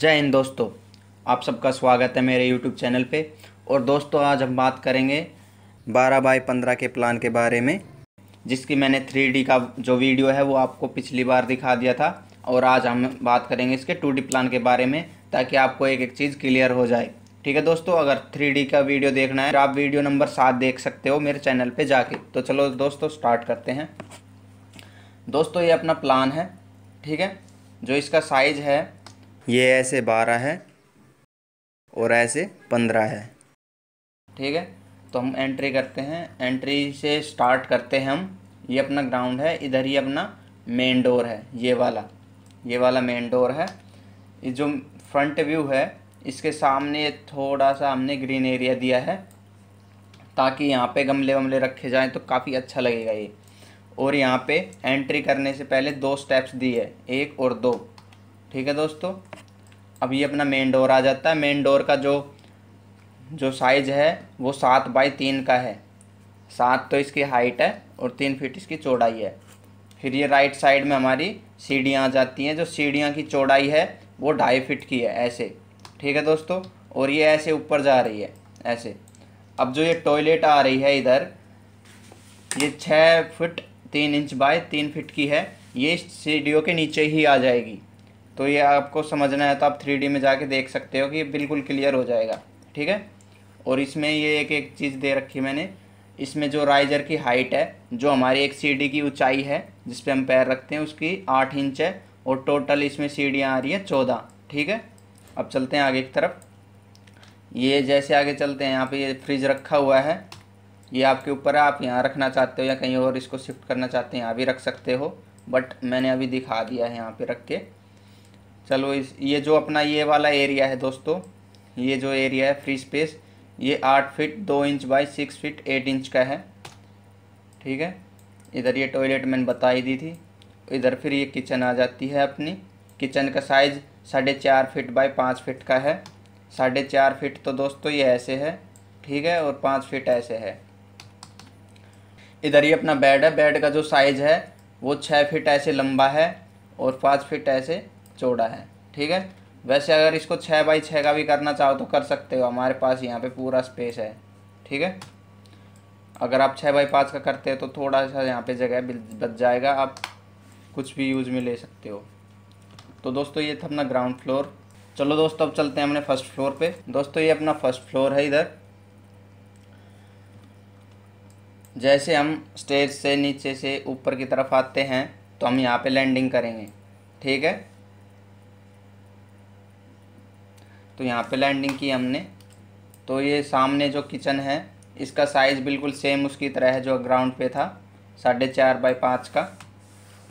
जय हिंद दोस्तों आप सबका स्वागत है मेरे YouTube चैनल पे और दोस्तों आज हम बात करेंगे 12 बाई 15 के प्लान के बारे में जिसकी मैंने 3D का जो वीडियो है वो आपको पिछली बार दिखा दिया था और आज हम बात करेंगे इसके 2D प्लान के बारे में ताकि आपको एक एक चीज़ क्लियर हो जाए ठीक है दोस्तों अगर 3D का वीडियो देखना है तो आप वीडियो नंबर सात देख सकते हो मेरे चैनल पर जाके तो चलो दोस्तों स्टार्ट करते हैं दोस्तों ये अपना प्लान है ठीक है जो इसका साइज़ है ये ऐसे बारह है और ऐसे पंद्रह है ठीक है तो हम एंट्री करते हैं एंट्री से स्टार्ट करते हैं हम ये अपना ग्राउंड है इधर ही अपना मेन डोर है ये वाला ये वाला मेन डोर है ये जो फ्रंट व्यू है इसके सामने थोड़ा सा हमने ग्रीन एरिया दिया है ताकि यहाँ पे गमले वमले रखे जाएं तो काफ़ी अच्छा लगेगा ये और यहाँ पे एंट्री करने से पहले दो स्टेप्स दी है एक और दो ठीक है दोस्तों अब ये अपना मेन डोर आ जाता है मेन डोर का जो जो साइज़ है वो सात बाई तीन का है सात तो इसकी हाइट है और तीन फीट इसकी चौड़ाई है फिर ये राइट साइड में हमारी सीढ़ियाँ आ जाती हैं जो सीढ़ियाँ की चौड़ाई है वो ढाई फिट की है ऐसे ठीक है दोस्तों और ये ऐसे ऊपर जा रही है ऐसे अब जो ये टॉयलेट आ रही है इधर ये छः फिट तीन इंच बाय तीन फिट की है ये सीढ़ियों के नीचे ही आ जाएगी तो ये आपको समझना है तो आप थ्री में जाके देख सकते हो कि ये बिल्कुल क्लियर हो जाएगा ठीक है और इसमें ये एक एक चीज़ दे रखी मैंने इसमें जो राइजर की हाइट है जो हमारी एक सी की ऊंचाई है जिस पर हम पैर रखते हैं उसकी आठ इंच है और टोटल इसमें सीढ़ियाँ आ रही है चौदह ठीक है अब चलते हैं आगे की तरफ ये जैसे आगे चलते हैं यहाँ पे ये फ्रिज रखा हुआ है ये आपके ऊपर है आप यहाँ रखना चाहते हो या कहीं और इसको शिफ्ट करना चाहते हैं यहाँ भी रख सकते हो बट मैंने अभी दिखा दिया है यहाँ पर रख के चलो इस ये जो अपना ये वाला एरिया है दोस्तों ये जो एरिया है फ्री स्पेस ये आठ फिट दो inch by six feet eight inch का है ठीक है इधर ये टॉयलेट मैंने बता ही दी थी इधर फिर ये किचन आ जाती है अपनी किचन का साइज़ साढ़े चार फिट बाई पाँच फिट का है साढ़े चार फिट तो दोस्तों ये ऐसे है ठीक है और पाँच फिट ऐसे है इधर ये अपना बेड है बेड का जो साइज़ है वो छः फिट ऐसे लंबा है और पाँच फिट ऐसे चौड़ा है ठीक है वैसे अगर इसको छः बाई छः का भी करना चाहो तो कर सकते हो हमारे पास यहाँ पे पूरा स्पेस है ठीक है अगर आप छः बाई पाँच का करते हो तो थोड़ा सा यहाँ पे जगह बच जाएगा आप कुछ भी यूज़ में ले सकते हो तो दोस्तों ये था अपना ग्राउंड फ्लोर चलो दोस्तों अब चलते हैं हमने फर्स्ट फ्लोर पर दोस्तों ये अपना फर्स्ट फ्लोर है इधर जैसे हम स्टेज से नीचे से ऊपर की तरफ आते हैं तो हम यहाँ पे लैंडिंग करेंगे ठीक है तो यहाँ पे लैंडिंग की हमने तो ये सामने जो किचन है इसका साइज़ बिल्कुल सेम उसकी तरह है जो ग्राउंड पे था साढ़े चार बाई पाँच का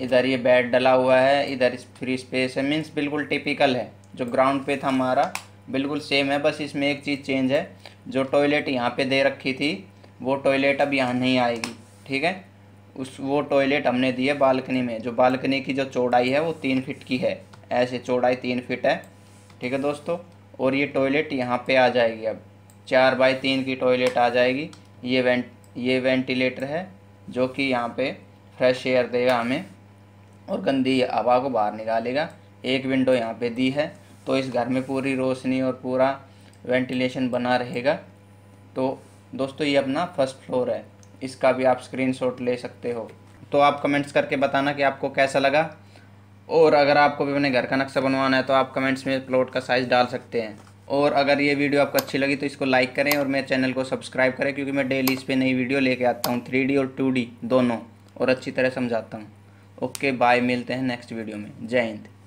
इधर ये बेड डला हुआ है इधर फ्री स्पेस है मीन्स बिल्कुल टिपिकल है जो ग्राउंड पे था हमारा बिल्कुल सेम है बस इसमें एक चीज़ चेंज है जो टॉयलेट यहाँ पे दे रखी थी वो टॉयलेट अब यहाँ नहीं आएगी ठीक है उस वो टॉयलेट हमने दी है बालकनी में जो बालकनी की जो चौड़ाई है वो तीन फिट की है ऐसे चौड़ाई तीन फिट है ठीक है दोस्तों और ये टॉयलेट यहाँ पे आ जाएगी अब चार बाई तीन की टॉयलेट आ जाएगी ये वेंट ये वेंटिलेटर है जो कि यहाँ पे फ्रेश एयर देगा हमें और गंदी हवा को बाहर निकालेगा एक विंडो यहाँ पे दी है तो इस घर में पूरी रोशनी और पूरा वेंटिलेशन बना रहेगा तो दोस्तों ये अपना फर्स्ट फ्लोर है इसका भी आप स्क्रीन ले सकते हो तो आप कमेंट्स करके बताना कि आपको कैसा लगा और अगर आपको भी अपने घर का नक्शा बनवाना है तो आप कमेंट्स में प्लॉट का साइज़ डाल सकते हैं और अगर ये वीडियो आपको अच्छी लगी तो इसको लाइक करें और मेरे चैनल को सब्सक्राइब करें क्योंकि मैं डेली इस पर नई वीडियो लेके आता हूँ थ्री और टू दोनों और अच्छी तरह समझाता हूँ ओके बाय मिलते हैं नेक्स्ट वीडियो में जय हिंद